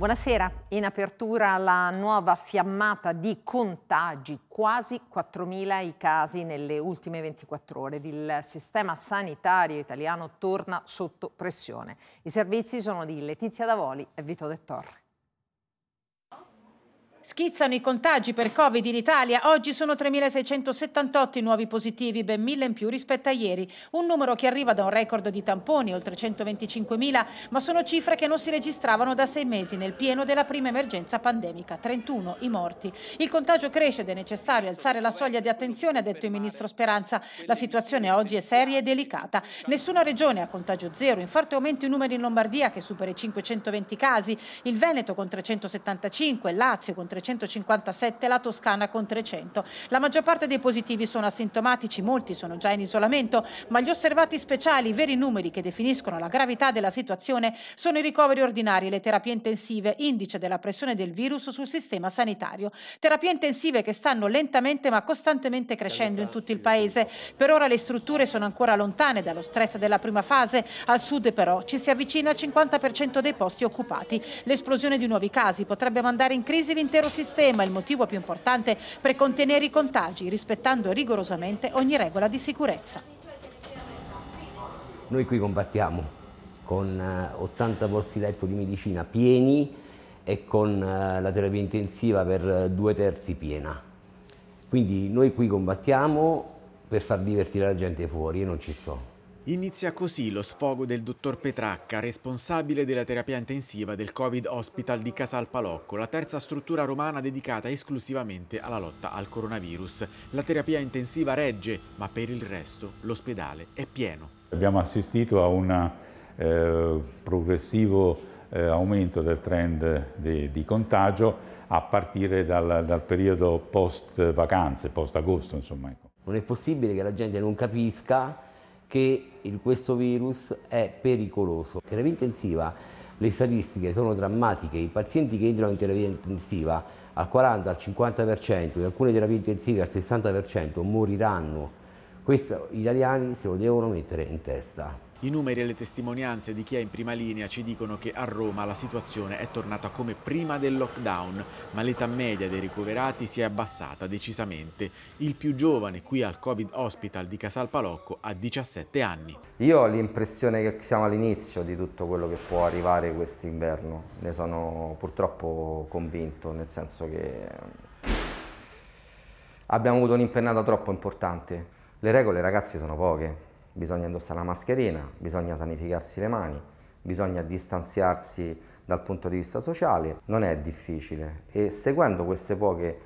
Buonasera, in apertura la nuova fiammata di contagi, quasi 4.000 i casi nelle ultime 24 ore. Il sistema sanitario italiano torna sotto pressione. I servizi sono di Letizia Davoli e Vito De Torre. Schizzano i contagi per Covid in Italia. Oggi sono 3.678 i nuovi positivi, ben 1.000 in più rispetto a ieri. Un numero che arriva da un record di tamponi, oltre 125.000, ma sono cifre che non si registravano da sei mesi nel pieno della prima emergenza pandemica. 31 i morti. Il contagio cresce ed è necessario alzare la soglia di attenzione, ha detto il ministro Speranza. La situazione oggi è seria e delicata. Nessuna regione ha contagio zero. In forte aumento i numeri in Lombardia che supera i 520 casi, il Veneto con 375, il Lazio con 300. 357, la Toscana con 300. La maggior parte dei positivi sono asintomatici, molti sono già in isolamento, ma gli osservati speciali, i veri numeri che definiscono la gravità della situazione, sono i ricoveri ordinari e le terapie intensive, indice della pressione del virus sul sistema sanitario. Terapie intensive che stanno lentamente ma costantemente crescendo in tutto il paese. Per ora le strutture sono ancora lontane dallo stress della prima fase, al sud però ci si avvicina al 50% dei posti occupati. L'esplosione di nuovi casi potrebbe mandare in crisi l'intero sistema, il motivo più importante per contenere i contagi, rispettando rigorosamente ogni regola di sicurezza. Noi qui combattiamo con 80 eh, posti letto di medicina pieni e con eh, la terapia intensiva per eh, due terzi piena. Quindi noi qui combattiamo per far divertire la gente fuori e non ci sto. Inizia così lo sfogo del dottor Petracca, responsabile della terapia intensiva del Covid Hospital di Casal Palocco, la terza struttura romana dedicata esclusivamente alla lotta al coronavirus. La terapia intensiva regge, ma per il resto l'ospedale è pieno. Abbiamo assistito a un eh, progressivo eh, aumento del trend di, di, contagio a partire dal, dal periodo post vacanze, post agosto insomma. Ecco. Non è possibile che la gente non capisca che il, questo virus è pericoloso. Terapia intensiva, le statistiche sono drammatiche, i pazienti che entrano in terapia intensiva al 40, al 50%, in alcune terapie intensive al 60% moriranno. Questo gli italiani se lo devono mettere in testa. I numeri e le testimonianze di chi è in prima linea ci dicono che a Roma la situazione è tornata come prima del lockdown, ma l'età media dei ricoverati si è abbassata decisamente. Il più giovane qui al Covid Hospital di Casal Palocco ha 17 anni. Io ho l'impressione che siamo all'inizio di tutto quello che può arrivare quest'inverno, ne sono purtroppo convinto, nel senso che abbiamo avuto un'impennata troppo importante. Le regole, ragazzi, sono poche bisogna indossare la mascherina, bisogna sanificarsi le mani, bisogna distanziarsi dal punto di vista sociale, non è difficile e seguendo queste poche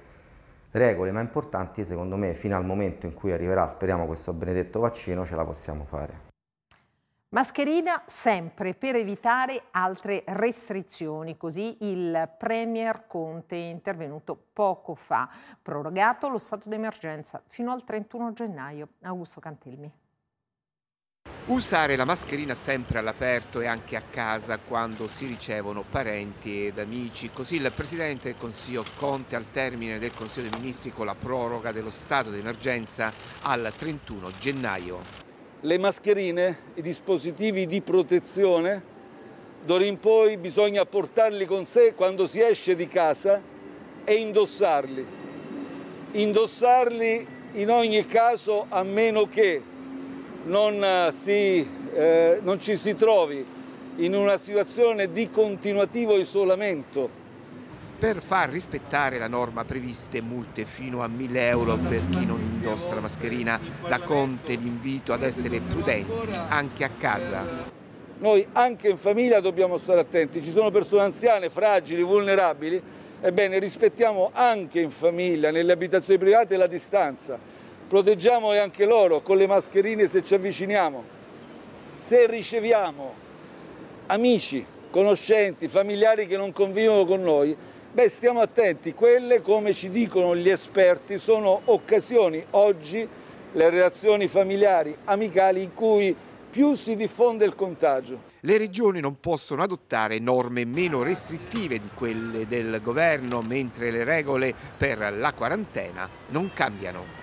regole ma importanti, secondo me fino al momento in cui arriverà, speriamo, questo benedetto vaccino, ce la possiamo fare. Mascherina sempre per evitare altre restrizioni, così il Premier Conte è intervenuto poco fa, prorogato lo stato d'emergenza fino al 31 gennaio. Augusto Cantelmi. Usare la mascherina sempre all'aperto e anche a casa quando si ricevono parenti ed amici. Così il Presidente del Consiglio Conte al termine del Consiglio dei Ministri con la proroga dello stato d'emergenza al 31 gennaio. Le mascherine, i dispositivi di protezione, d'ora in poi bisogna portarli con sé quando si esce di casa e indossarli. Indossarli in ogni caso a meno che non, eh, si, eh, non ci si trovi in una situazione di continuativo isolamento. Per far rispettare la norma previste multe fino a 1000 euro per chi non indossa la mascherina, da Conte l'invito ad essere prudenti anche a casa. Noi anche in famiglia dobbiamo stare attenti, ci sono persone anziane, fragili, vulnerabili, ebbene rispettiamo anche in famiglia, nelle abitazioni private la distanza proteggiamo anche loro con le mascherine se ci avviciniamo. Se riceviamo amici, conoscenti, familiari che non convivono con noi, beh stiamo attenti, quelle come ci dicono gli esperti sono occasioni oggi le relazioni familiari, amicali in cui più si diffonde il contagio. Le regioni non possono adottare norme meno restrittive di quelle del governo, mentre le regole per la quarantena non cambiano.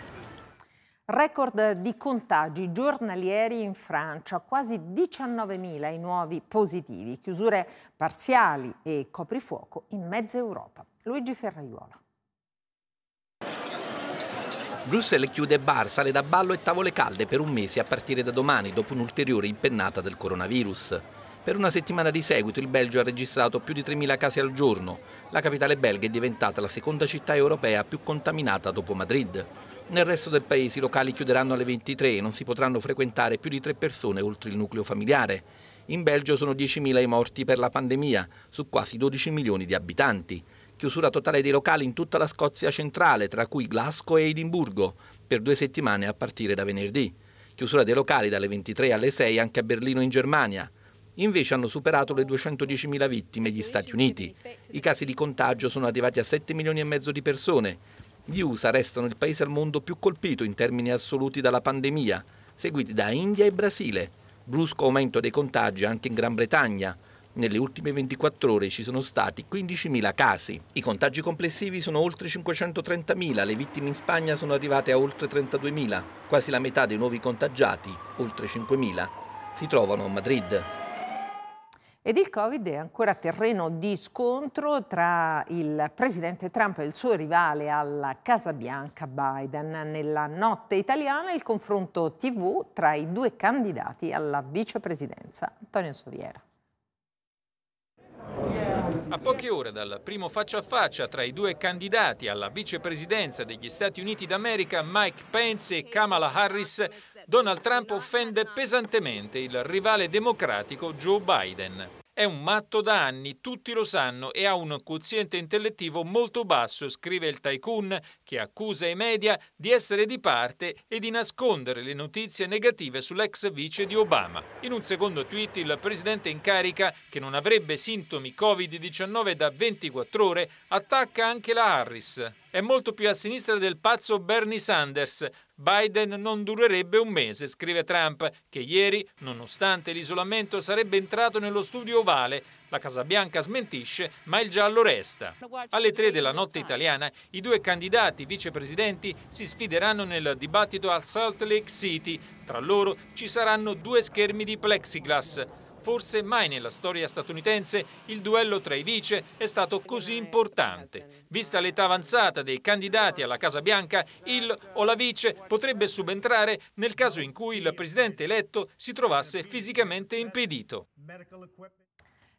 Record di contagi giornalieri in Francia, quasi 19.000 i nuovi positivi, chiusure parziali e coprifuoco in mezza Europa. Luigi Ferraiuola. Bruxelles chiude bar, sale da ballo e tavole calde per un mese a partire da domani, dopo un'ulteriore impennata del coronavirus. Per una settimana di seguito il Belgio ha registrato più di 3.000 casi al giorno. La capitale belga è diventata la seconda città europea più contaminata dopo Madrid. Nel resto del paese i locali chiuderanno alle 23 e non si potranno frequentare più di tre persone oltre il nucleo familiare. In Belgio sono 10.000 i morti per la pandemia, su quasi 12 milioni di abitanti. Chiusura totale dei locali in tutta la Scozia centrale, tra cui Glasgow e Edimburgo, per due settimane a partire da venerdì. Chiusura dei locali dalle 23 alle 6 anche a Berlino in Germania. Invece hanno superato le 210.000 vittime gli Stati Uniti. I casi di contagio sono arrivati a 7 milioni e mezzo di persone gli USA restano il paese al mondo più colpito in termini assoluti dalla pandemia, seguiti da India e Brasile. Brusco aumento dei contagi anche in Gran Bretagna. Nelle ultime 24 ore ci sono stati 15.000 casi. I contagi complessivi sono oltre 530.000, le vittime in Spagna sono arrivate a oltre 32.000. Quasi la metà dei nuovi contagiati, oltre 5.000, si trovano a Madrid. Ed il Covid è ancora terreno di scontro tra il presidente Trump e il suo rivale alla Casa Bianca Biden. Nella notte italiana il confronto TV tra i due candidati alla vicepresidenza. Antonio Soviera. A poche ore dal primo faccia a faccia tra i due candidati alla vicepresidenza degli Stati Uniti d'America, Mike Pence e Kamala Harris, Donald Trump offende pesantemente il rivale democratico Joe Biden. È un matto da anni, tutti lo sanno, e ha un quoziente intellettivo molto basso, scrive il tycoon, che accusa i media di essere di parte e di nascondere le notizie negative sull'ex vice di Obama. In un secondo tweet il presidente in carica, che non avrebbe sintomi Covid-19 da 24 ore, attacca anche la Harris è molto più a sinistra del pazzo Bernie Sanders. Biden non durerebbe un mese, scrive Trump, che ieri, nonostante l'isolamento, sarebbe entrato nello studio ovale. La Casa Bianca smentisce, ma il giallo resta. Alle tre della notte italiana i due candidati vicepresidenti si sfideranno nel dibattito al Salt Lake City. Tra loro ci saranno due schermi di plexiglass. Forse mai nella storia statunitense il duello tra i vice è stato così importante. Vista l'età avanzata dei candidati alla Casa Bianca, il o la vice potrebbe subentrare nel caso in cui il presidente eletto si trovasse fisicamente impedito.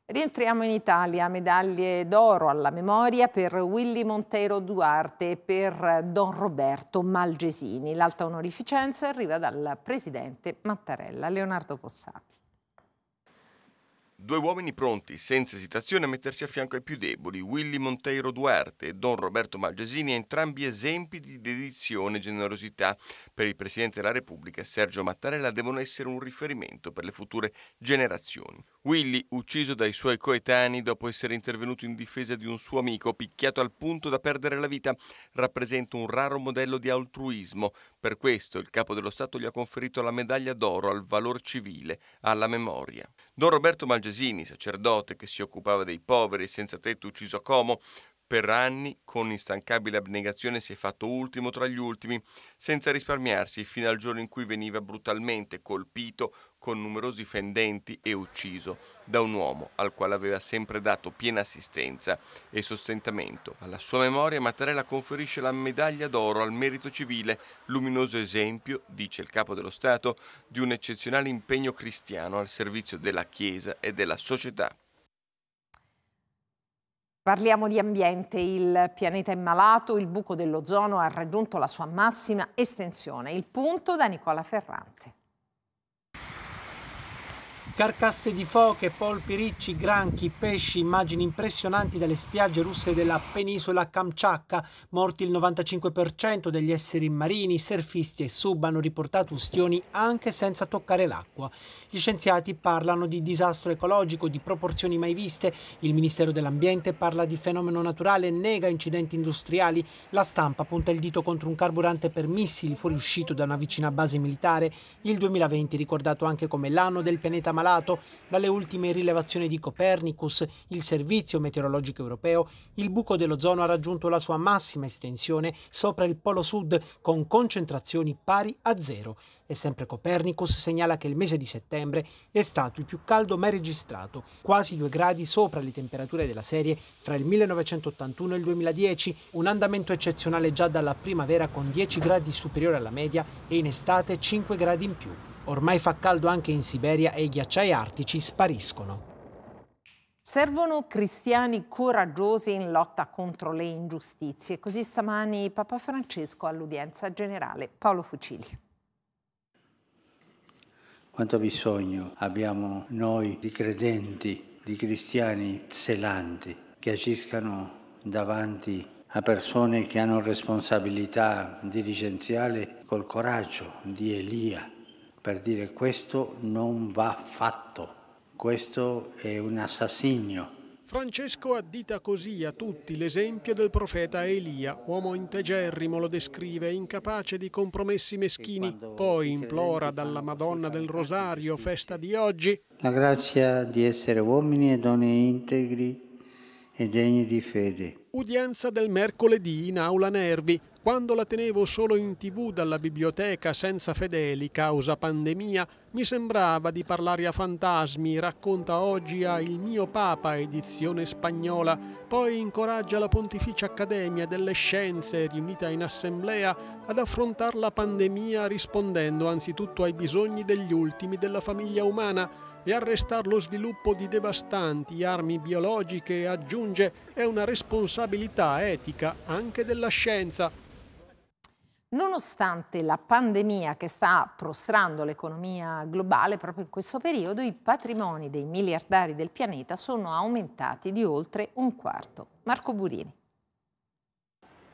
Rientriamo in Italia, medaglie d'oro alla memoria per Willy Montero Duarte e per Don Roberto Malgesini. L'alta onorificenza arriva dal presidente Mattarella, Leonardo Possati. Due uomini pronti, senza esitazione, a mettersi a fianco ai più deboli, Willy Monteiro Duarte e Don Roberto Malgesini, entrambi esempi di dedizione e generosità. Per il Presidente della Repubblica, Sergio Mattarella, devono essere un riferimento per le future generazioni. Willy, ucciso dai suoi coetanei dopo essere intervenuto in difesa di un suo amico, picchiato al punto da perdere la vita, rappresenta un raro modello di altruismo. Per questo il Capo dello Stato gli ha conferito la medaglia d'oro al valor civile, alla memoria. Don Roberto Malgesini Cosesini, sacerdote che si occupava dei poveri senza tetto ucciso a Como, per anni, con instancabile abnegazione, si è fatto ultimo tra gli ultimi, senza risparmiarsi, fino al giorno in cui veniva brutalmente colpito con numerosi fendenti e ucciso da un uomo al quale aveva sempre dato piena assistenza e sostentamento. Alla sua memoria Mattarella conferisce la medaglia d'oro al merito civile, luminoso esempio, dice il capo dello Stato, di un eccezionale impegno cristiano al servizio della Chiesa e della società. Parliamo di ambiente, il pianeta è malato, il buco dell'ozono ha raggiunto la sua massima estensione. Il punto da Nicola Ferrante. Carcasse di foche, polpi ricci, granchi, pesci, immagini impressionanti dalle spiagge russe della penisola Kamchatka, morti il 95% degli esseri marini, surfisti e sub hanno riportato ustioni anche senza toccare l'acqua. Gli scienziati parlano di disastro ecologico di proporzioni mai viste, il Ministero dell'Ambiente parla di fenomeno naturale e nega incidenti industriali, la stampa punta il dito contro un carburante per missili fuoriuscito da una vicina base militare, il 2020 ricordato anche come l'anno del pianeta marino malato, dalle ultime rilevazioni di Copernicus, il Servizio Meteorologico Europeo, il buco dell'ozono ha raggiunto la sua massima estensione sopra il Polo Sud con concentrazioni pari a zero. E sempre Copernicus segnala che il mese di settembre è stato il più caldo mai registrato, quasi due gradi sopra le temperature della serie fra il 1981 e il 2010, un andamento eccezionale già dalla primavera con 10 gradi superiore alla media e in estate 5 gradi in più. Ormai fa caldo anche in Siberia e i ghiacciai artici spariscono. Servono cristiani coraggiosi in lotta contro le ingiustizie. Così stamani Papa Francesco all'udienza generale. Paolo Fucili. Quanto bisogno abbiamo noi di credenti, di cristiani zelanti, che agiscano davanti a persone che hanno responsabilità dirigenziale col coraggio di Elia, per dire questo non va fatto, questo è un assassino. Francesco addita così a tutti l'esempio del profeta Elia, uomo integerrimo lo descrive, incapace di compromessi meschini, poi implora dalla Madonna del Rosario, festa di oggi, la grazia di essere uomini e donne integri e degni di fede. Udienza del mercoledì in aula Nervi, quando la tenevo solo in tv dalla biblioteca senza fedeli causa pandemia, mi sembrava di parlare a fantasmi, racconta oggi a Il mio Papa, edizione spagnola, poi incoraggia la Pontificia Accademia delle Scienze, riunita in assemblea, ad affrontare la pandemia rispondendo anzitutto ai bisogni degli ultimi della famiglia umana, e arrestare lo sviluppo di devastanti armi biologiche, aggiunge, è una responsabilità etica anche della scienza, Nonostante la pandemia che sta prostrando l'economia globale, proprio in questo periodo i patrimoni dei miliardari del pianeta sono aumentati di oltre un quarto. Marco Burini.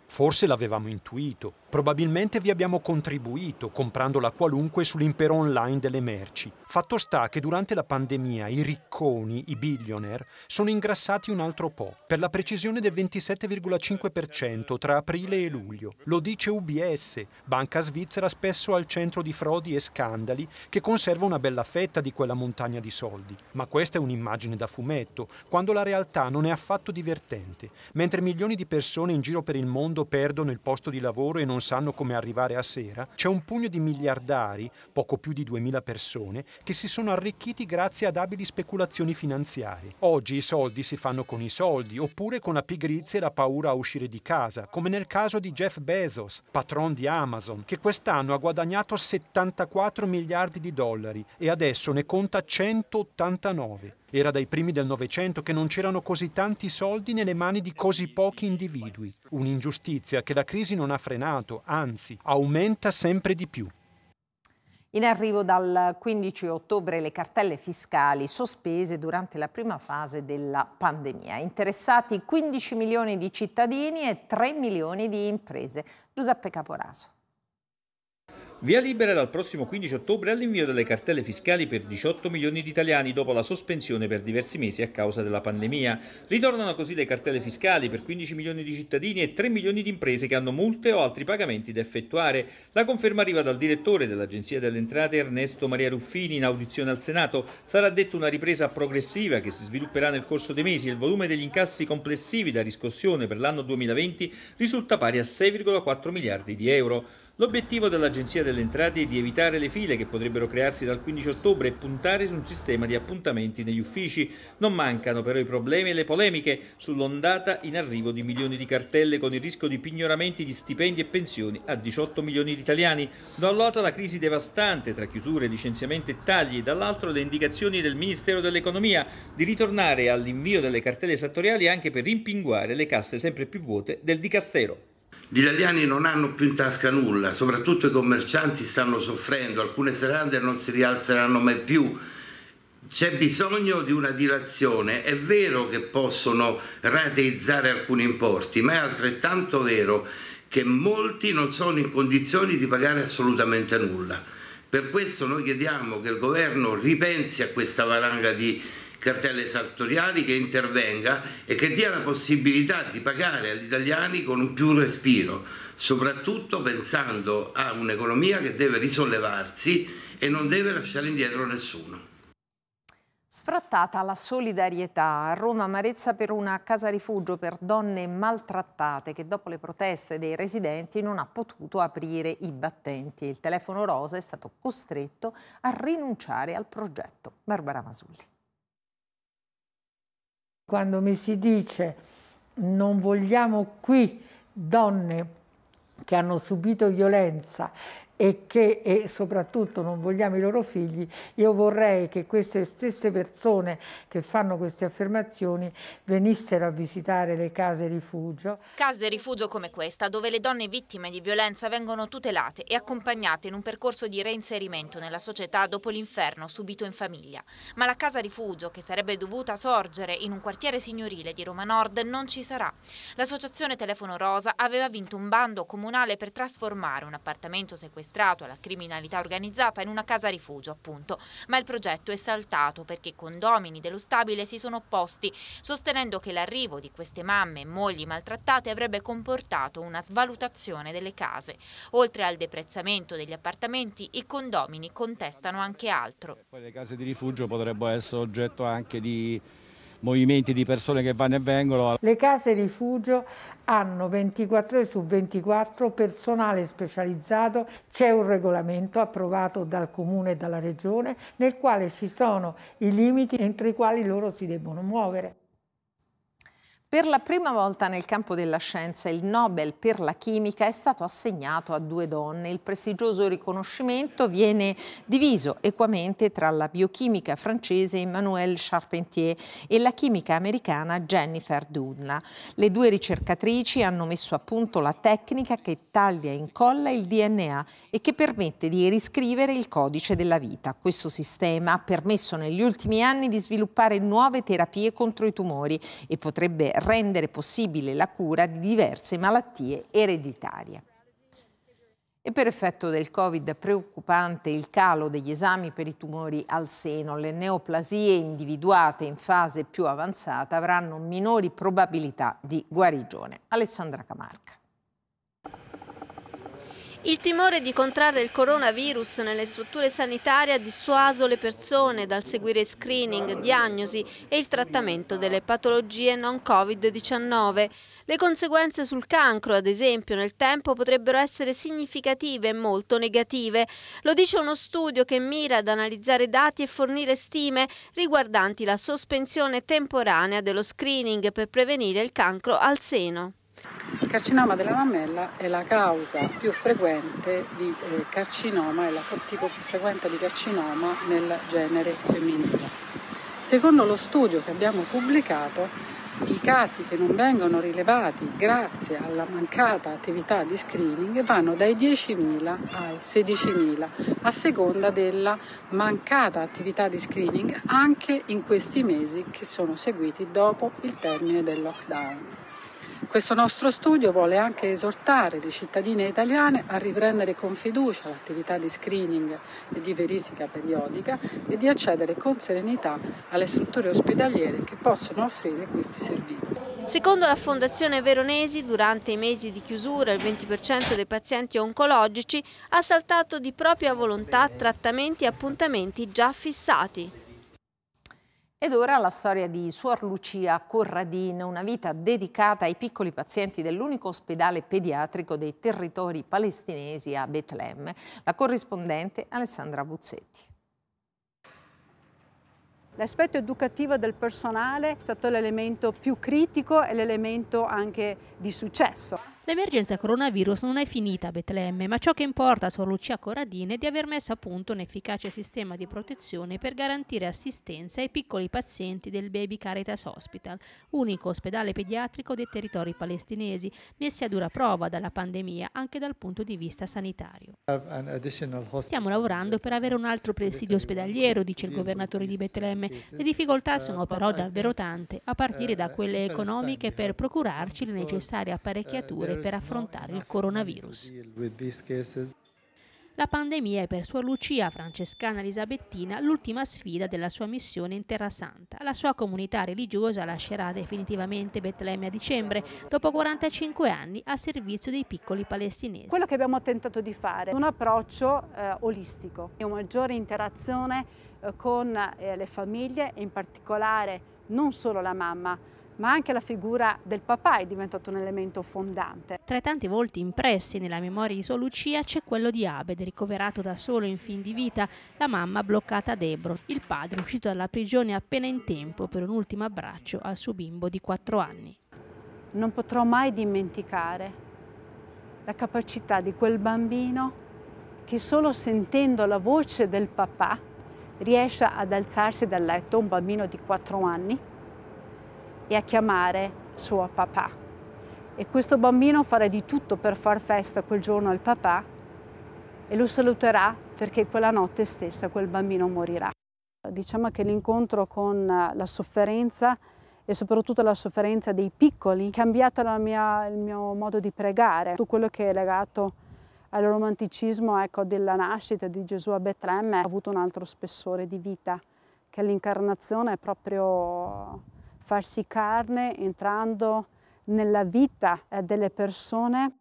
Forse l'avevamo intuito, Probabilmente vi abbiamo contribuito comprandola qualunque sull'impero online delle merci. Fatto sta che durante la pandemia i ricconi, i billionaire, sono ingrassati un altro po', per la precisione del 27,5% tra aprile e luglio. Lo dice UBS, banca svizzera spesso al centro di frodi e scandali, che conserva una bella fetta di quella montagna di soldi. Ma questa è un'immagine da fumetto, quando la realtà non è affatto divertente. Mentre milioni di persone in giro per il mondo perdono il posto di lavoro e non non sanno come arrivare a sera, c'è un pugno di miliardari, poco più di 2.000 persone, che si sono arricchiti grazie ad abili speculazioni finanziarie. Oggi i soldi si fanno con i soldi, oppure con la pigrizia e la paura a uscire di casa, come nel caso di Jeff Bezos, patron di Amazon, che quest'anno ha guadagnato 74 miliardi di dollari e adesso ne conta 189. Era dai primi del Novecento che non c'erano così tanti soldi nelle mani di così pochi individui. Un'ingiustizia che la crisi non ha frenato, anzi, aumenta sempre di più. In arrivo dal 15 ottobre le cartelle fiscali sospese durante la prima fase della pandemia. Interessati 15 milioni di cittadini e 3 milioni di imprese. Giuseppe Caporaso. Via libera dal prossimo 15 ottobre all'invio delle cartelle fiscali per 18 milioni di italiani dopo la sospensione per diversi mesi a causa della pandemia. Ritornano così le cartelle fiscali per 15 milioni di cittadini e 3 milioni di imprese che hanno multe o altri pagamenti da effettuare. La conferma arriva dal direttore dell'Agenzia delle Entrate Ernesto Maria Ruffini in audizione al Senato. Sarà detta una ripresa progressiva che si svilupperà nel corso dei mesi e il volume degli incassi complessivi da riscossione per l'anno 2020 risulta pari a 6,4 miliardi di euro. L'obiettivo dell'Agenzia delle Entrate è di evitare le file che potrebbero crearsi dal 15 ottobre e puntare su un sistema di appuntamenti negli uffici. Non mancano però i problemi e le polemiche sull'ondata in arrivo di milioni di cartelle con il rischio di pignoramenti di stipendi e pensioni a 18 milioni di italiani. Da un lato la crisi devastante tra chiusure, licenziamenti e tagli, dall'altro le indicazioni del Ministero dell'Economia di ritornare all'invio delle cartelle settoriali anche per rimpinguare le casse sempre più vuote del Dicastero. Gli italiani non hanno più in tasca nulla, soprattutto i commercianti stanno soffrendo, alcune serate non si rialzeranno mai più. C'è bisogno di una dilazione. È vero che possono rateizzare alcuni importi, ma è altrettanto vero che molti non sono in condizioni di pagare assolutamente nulla. Per questo noi chiediamo che il governo ripensi a questa valanga di cartelle sartoriali che intervenga e che dia la possibilità di pagare agli italiani con un più respiro, soprattutto pensando a un'economia che deve risollevarsi e non deve lasciare indietro nessuno. Sfrattata la solidarietà, a Roma amarezza per una casa rifugio per donne maltrattate che dopo le proteste dei residenti non ha potuto aprire i battenti. Il telefono rosa è stato costretto a rinunciare al progetto. Barbara Masulli. Quando mi si dice non vogliamo qui donne che hanno subito violenza e che e soprattutto non vogliamo i loro figli, io vorrei che queste stesse persone che fanno queste affermazioni venissero a visitare le case rifugio. Case rifugio come questa, dove le donne vittime di violenza vengono tutelate e accompagnate in un percorso di reinserimento nella società dopo l'inferno subito in famiglia. Ma la casa rifugio, che sarebbe dovuta sorgere in un quartiere signorile di Roma Nord, non ci sarà. L'associazione Telefono Rosa aveva vinto un bando comunale per trasformare un appartamento sequestrato sequestrato alla criminalità organizzata in una casa rifugio, appunto. Ma il progetto è saltato perché i condomini dello stabile si sono opposti, sostenendo che l'arrivo di queste mamme e mogli maltrattate avrebbe comportato una svalutazione delle case. Oltre al deprezzamento degli appartamenti, i condomini contestano anche altro. Poi le case di rifugio potrebbero essere oggetto anche di movimenti di persone che vanno e vengono. Le case rifugio hanno 24 ore su 24 personale specializzato, c'è un regolamento approvato dal comune e dalla regione nel quale ci sono i limiti entro i quali loro si debbono muovere. Per la prima volta nel campo della scienza il Nobel per la chimica è stato assegnato a due donne. Il prestigioso riconoscimento viene diviso equamente tra la biochimica francese Emmanuelle Charpentier e la chimica americana Jennifer Doudna. Le due ricercatrici hanno messo a punto la tecnica che taglia e incolla il DNA e che permette di riscrivere il codice della vita. Questo sistema ha permesso negli ultimi anni di sviluppare nuove terapie contro i tumori e potrebbe rendere possibile la cura di diverse malattie ereditarie. E per effetto del Covid preoccupante il calo degli esami per i tumori al seno, le neoplasie individuate in fase più avanzata avranno minori probabilità di guarigione. Alessandra Camarca. Il timore di contrarre il coronavirus nelle strutture sanitarie ha dissuaso le persone dal seguire screening, diagnosi e il trattamento delle patologie non Covid-19. Le conseguenze sul cancro, ad esempio, nel tempo potrebbero essere significative e molto negative. Lo dice uno studio che mira ad analizzare dati e fornire stime riguardanti la sospensione temporanea dello screening per prevenire il cancro al seno. Il carcinoma della mammella è la causa più frequente di eh, carcinoma, è la tipo più frequente di carcinoma nel genere femminile. Secondo lo studio che abbiamo pubblicato, i casi che non vengono rilevati grazie alla mancata attività di screening vanno dai 10.000 ai 16.000 a seconda della mancata attività di screening anche in questi mesi che sono seguiti dopo il termine del lockdown. Questo nostro studio vuole anche esortare le cittadine italiane a riprendere con fiducia l'attività di screening e di verifica periodica e di accedere con serenità alle strutture ospedaliere che possono offrire questi servizi. Secondo la Fondazione Veronesi, durante i mesi di chiusura il 20% dei pazienti oncologici ha saltato di propria volontà trattamenti e appuntamenti già fissati. Ed ora la storia di Suor Lucia Corradin, una vita dedicata ai piccoli pazienti dell'unico ospedale pediatrico dei territori palestinesi a Betlemme, la corrispondente Alessandra Buzzetti. L'aspetto educativo del personale è stato l'elemento più critico e l'elemento anche di successo. L'emergenza coronavirus non è finita a Betlemme, ma ciò che importa a Suor Lucia Corradini è di aver messo a punto un efficace sistema di protezione per garantire assistenza ai piccoli pazienti del Baby Caritas Hospital, unico ospedale pediatrico dei territori palestinesi, messi a dura prova dalla pandemia anche dal punto di vista sanitario. Stiamo lavorando per avere un altro presidio ospedaliero, dice il governatore di Betlemme. Le difficoltà sono però davvero tante, a partire da quelle economiche per procurarci le necessarie apparecchiature per affrontare il coronavirus. La pandemia è per sua Lucia Francescana Elisabettina l'ultima sfida della sua missione in Terra Santa. La sua comunità religiosa lascerà definitivamente Betlemme a dicembre, dopo 45 anni a servizio dei piccoli palestinesi. Quello che abbiamo tentato di fare è un approccio eh, olistico, una maggiore interazione eh, con eh, le famiglie, in particolare non solo la mamma, ma anche la figura del papà è diventata un elemento fondante. Tra i tanti volti impressi nella memoria di sua Lucia c'è quello di Abed, ricoverato da solo in fin di vita, la mamma bloccata ad Ebro, il padre uscito dalla prigione appena in tempo per un ultimo abbraccio al suo bimbo di 4 anni. Non potrò mai dimenticare la capacità di quel bambino che solo sentendo la voce del papà riesce ad alzarsi dal letto, un bambino di 4 anni, e a chiamare suo papà. E questo bambino farà di tutto per far festa quel giorno al papà e lo saluterà perché quella notte stessa quel bambino morirà. Diciamo che l'incontro con eh, la sofferenza e soprattutto la sofferenza dei piccoli ha cambiato mia, il mio modo di pregare. Tutto quello che è legato al romanticismo ecco, della nascita di Gesù a Betlemme ha avuto un altro spessore di vita, che l'incarnazione è proprio farsi carne entrando nella vita eh, delle persone.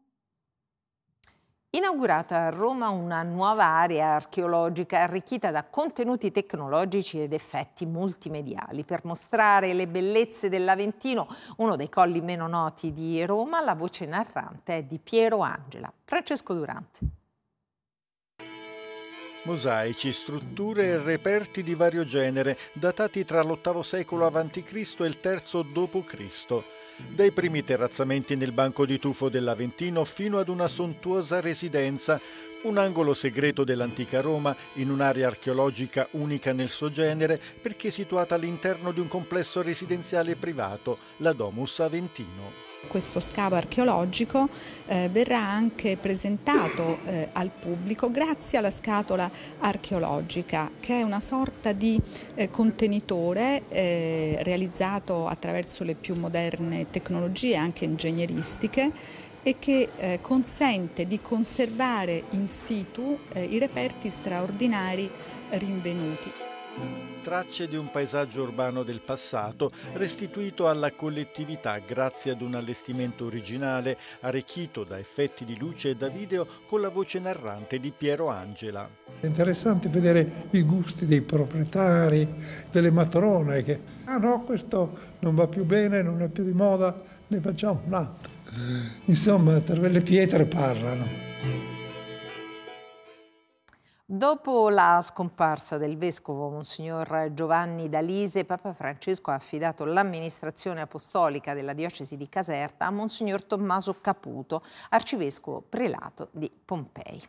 Inaugurata a Roma una nuova area archeologica arricchita da contenuti tecnologici ed effetti multimediali. Per mostrare le bellezze dell'Aventino, uno dei colli meno noti di Roma, la voce narrante è di Piero Angela. Francesco Durante. Mosaici, strutture e reperti di vario genere, datati tra l'VIII secolo a.C. e il III d.C., dai primi terrazzamenti nel banco di tufo dell'Aventino fino ad una sontuosa residenza, un angolo segreto dell'antica Roma in un'area archeologica unica nel suo genere perché situata all'interno di un complesso residenziale privato, la Domus Aventino. Questo scavo archeologico eh, verrà anche presentato eh, al pubblico grazie alla scatola archeologica che è una sorta di eh, contenitore eh, realizzato attraverso le più moderne tecnologie anche ingegneristiche e che eh, consente di conservare in situ eh, i reperti straordinari rinvenuti. Tracce di un paesaggio urbano del passato, restituito alla collettività grazie ad un allestimento originale, arricchito da effetti di luce e da video con la voce narrante di Piero Angela. È interessante vedere i gusti dei proprietari, delle matrone che, ah no, questo non va più bene, non è più di moda, ne facciamo un altro. Insomma, le pietre parlano. Dopo la scomparsa del vescovo Monsignor Giovanni D'Alise, Papa Francesco ha affidato l'amministrazione apostolica della diocesi di Caserta a Monsignor Tommaso Caputo, arcivescovo prelato di Pompei.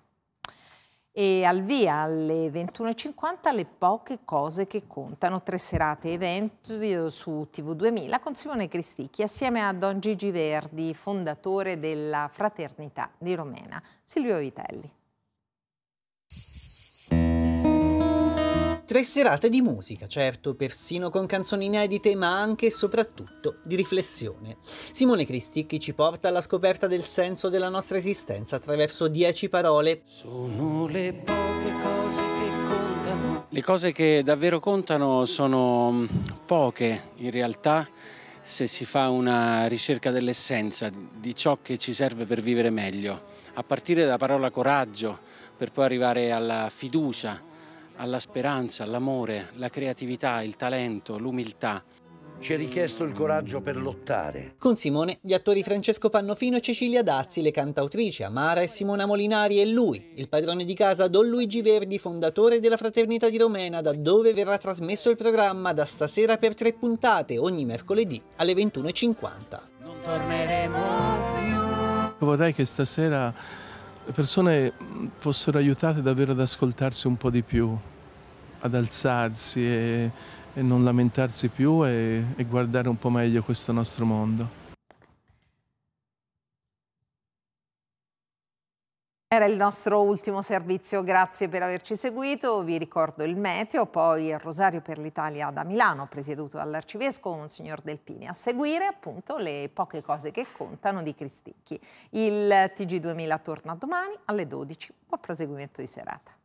E al via alle 21.50 le poche cose che contano, tre serate evento eh, su TV2000 con Simone Cristicchi assieme a Don Gigi Verdi, fondatore della Fraternità di Romena, Silvio Vitelli. Tre serate di musica, certo, persino con canzoni inedite, ma anche e soprattutto di riflessione. Simone Cristicchi ci porta alla scoperta del senso della nostra esistenza attraverso dieci parole. Sono le poche cose che contano. Le cose che davvero contano sono mm, poche in realtà se si fa una ricerca dell'essenza, di ciò che ci serve per vivere meglio, a partire dalla parola coraggio, per poi arrivare alla fiducia, alla speranza, all'amore, alla creatività, il talento, l'umiltà. Ci è richiesto il coraggio per lottare. Con Simone, gli attori Francesco Pannofino e Cecilia Dazzi, le cantautrici Amara e Simona Molinari e lui, il padrone di casa Don Luigi Verdi, fondatore della Fraternità di Romena, da dove verrà trasmesso il programma da stasera per tre puntate, ogni mercoledì alle 21.50. Non torneremo più. Vorrei che stasera le persone fossero aiutate davvero ad ascoltarsi un po' di più, ad alzarsi e, e non lamentarsi più e, e guardare un po' meglio questo nostro mondo. Era il nostro ultimo servizio, grazie per averci seguito. Vi ricordo il meteo, poi il Rosario per l'Italia da Milano, presieduto dall'arcivescovo Monsignor Delpini. A seguire appunto le poche cose che contano di Cristicchi. Il TG2000 torna domani alle 12. Buon proseguimento di serata.